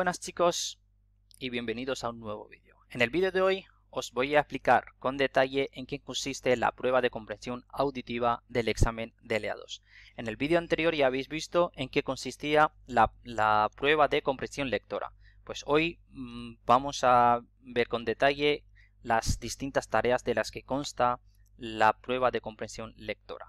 buenas chicos y bienvenidos a un nuevo vídeo. En el vídeo de hoy os voy a explicar con detalle en qué consiste la prueba de comprensión auditiva del examen DLA2. En el vídeo anterior ya habéis visto en qué consistía la, prueba de comprensión lectora. Pues hoy mm, vamos a ver con detalle las distintas tareas de las que consta la prueba de comprensión lectora.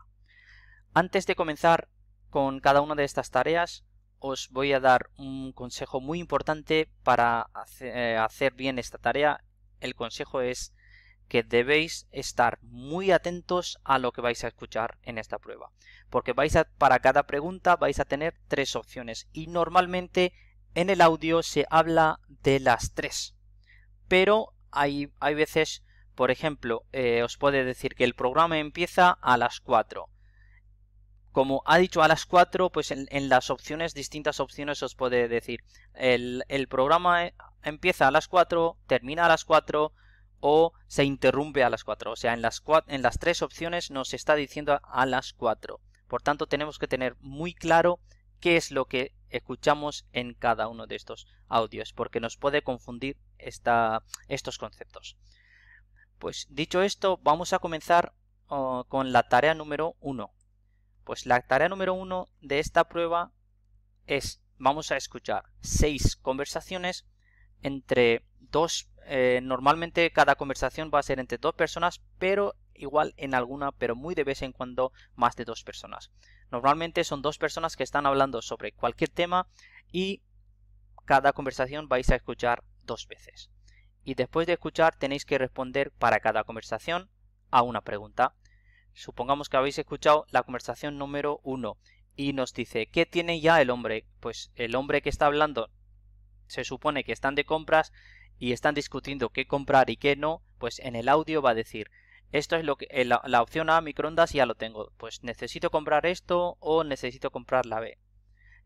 Antes de comenzar con cada una de estas tareas, os voy a dar un consejo muy importante para eh, hacer bien esta tarea. El consejo es que debéis estar muy atentos a lo que vais a escuchar en esta prueba, porque vais para cada pregunta vais a tener tres opciones y normalmente en el audio se habla de las tres, pero hay, veces, por ejemplo, eh, os puede decir que el programa empieza a las 4 como ha dicho a las 4, pues en, las opciones, distintas opciones os puede decir. El, programa eh, empieza a las 4, termina a las 4 o se interrumpe a las 4. O sea, en las, 3 tres opciones nos está diciendo a las 4. Por tanto, tenemos que tener muy claro qué es lo que escuchamos en cada uno de estos audios, porque nos puede confundir estos conceptos. Pues dicho esto, vamos a comenzar oh, con la tarea número 1, pues la tarea número uno de esta prueba es, vamos a escuchar seis conversaciones entre dos, eh, normalmente cada conversación va a ser entre dos personas, pero igual en alguna, pero muy de vez en cuando más de dos personas. Normalmente son dos personas que están hablando sobre cualquier tema y cada conversación vais a escuchar dos veces. Y después de escuchar tenéis que responder para cada conversación a una pregunta. Supongamos que habéis escuchado la conversación número 1 y nos dice, ¿qué tiene ya el hombre? Pues el hombre que está hablando se supone que están de compras y están discutiendo qué comprar y qué no, pues en el audio va a decir, esto es lo que eh, la, opción A, microondas, ya lo tengo. Pues necesito comprar esto o necesito comprar la B.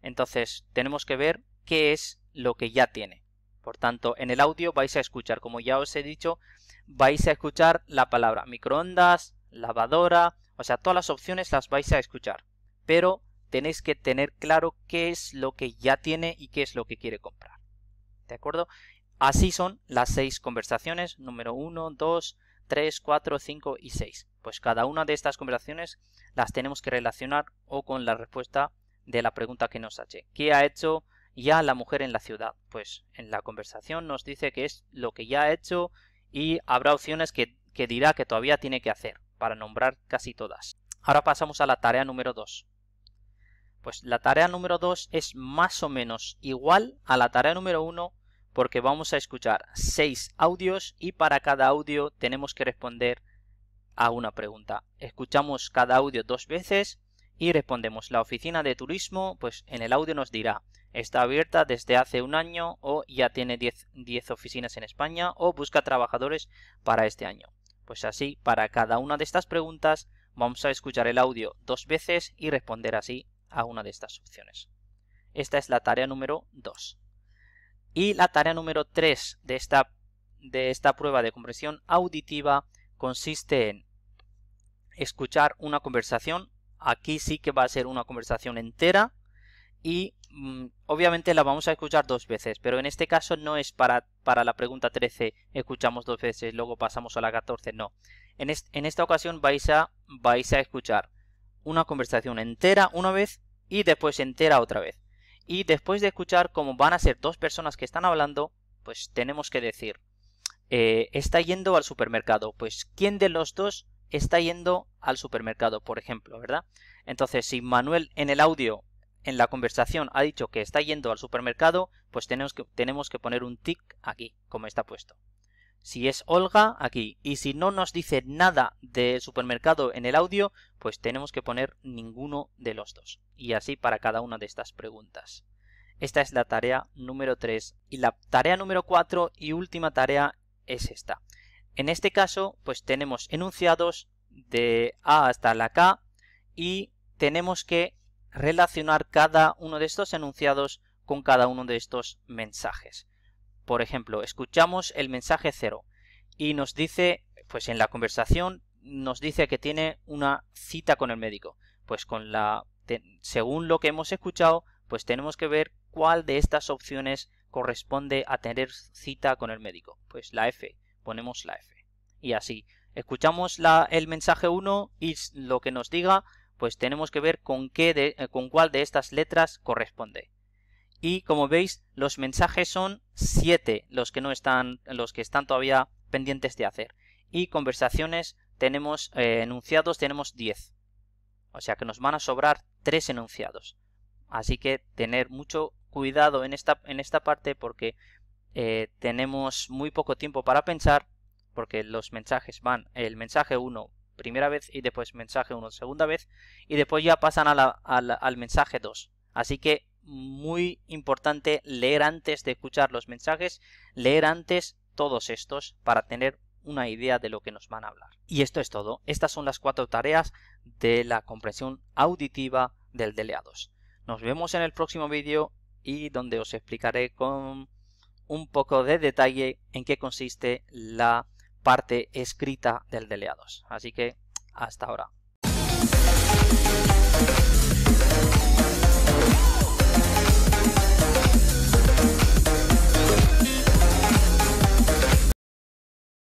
Entonces, tenemos que ver qué es lo que ya tiene. Por tanto, en el audio vais a escuchar, como ya os he dicho, vais a escuchar la palabra microondas, lavadora, o sea, todas las opciones las vais a escuchar. Pero tenéis que tener claro qué es lo que ya tiene y qué es lo que quiere comprar. ¿De acuerdo? Así son las seis conversaciones, número 1, 2, 3, 4, 5 y 6. Pues cada una de estas conversaciones las tenemos que relacionar o con la respuesta de la pregunta que nos hace. ¿Qué ha hecho ya la mujer en la ciudad? Pues en la conversación nos dice que es lo que ya ha hecho y habrá opciones que dirá que todavía tiene que hacer para nombrar casi todas. Ahora pasamos a la tarea número 2. Pues la tarea número 2 es más o menos igual a la tarea número 1 porque vamos a escuchar 6 audios y para cada audio tenemos que responder a una pregunta. Escuchamos cada audio dos veces y respondemos. La oficina de turismo, pues en el audio nos dirá, está abierta desde hace un año o ya tiene 10, oficinas en España o busca trabajadores para este año. Pues así, para cada una de estas preguntas, vamos a escuchar el audio dos veces y responder así a una de estas opciones. Esta es la tarea número 2. Y la tarea número 3 de esta, de esta prueba de comprensión auditiva consiste en escuchar una conversación. Aquí sí que va a ser una conversación entera y mm, obviamente la vamos a escuchar dos veces, pero en este caso no es para, para la pregunta 13, escuchamos dos veces, luego pasamos a la 14, no. En, en esta ocasión vais a, vais a escuchar una conversación entera una vez y después entera otra vez. Y después de escuchar cómo van a ser dos personas que están hablando, pues tenemos que decir, eh, está yendo al supermercado, pues ¿quién de los dos está yendo al supermercado, por ejemplo, verdad? Entonces, si Manuel en el audio en la conversación ha dicho que está yendo al supermercado, pues tenemos que, tenemos que poner un tick aquí, como está puesto. Si es Olga, aquí. Y si no nos dice nada de supermercado en el audio, pues tenemos que poner ninguno de los dos. Y así para cada una de estas preguntas. Esta es la tarea número 3. Y la tarea número 4 y última tarea es esta. En este caso, pues tenemos enunciados de A hasta la K y tenemos que relacionar cada uno de estos enunciados con cada uno de estos mensajes. Por ejemplo, escuchamos el mensaje 0 y nos dice, pues en la conversación nos dice que tiene una cita con el médico. Pues con la según lo que hemos escuchado, pues tenemos que ver cuál de estas opciones corresponde a tener cita con el médico. Pues la F, ponemos la F. Y así, escuchamos el mensaje 1 y lo que nos diga, pues tenemos que ver con, qué eh, con cuál de estas letras corresponde. Y como veis, los mensajes son 7 los que no están, los que están todavía pendientes de hacer. Y conversaciones tenemos, eh, enunciados tenemos 10. O sea que nos van a sobrar 3 enunciados. Así que tener mucho cuidado en esta, en esta parte porque eh, tenemos muy poco tiempo para pensar porque los mensajes van, el mensaje 1 primera vez y después mensaje 1 segunda vez y después ya pasan al mensaje 2. Así que muy importante leer antes de escuchar los mensajes, leer antes todos estos para tener una idea de lo que nos van a hablar. Y esto es todo. Estas son las cuatro tareas de la comprensión auditiva del DLA 2. Nos vemos en el próximo vídeo y donde os explicaré con un poco de detalle en qué consiste la parte escrita del DLEA 2 Así que hasta ahora.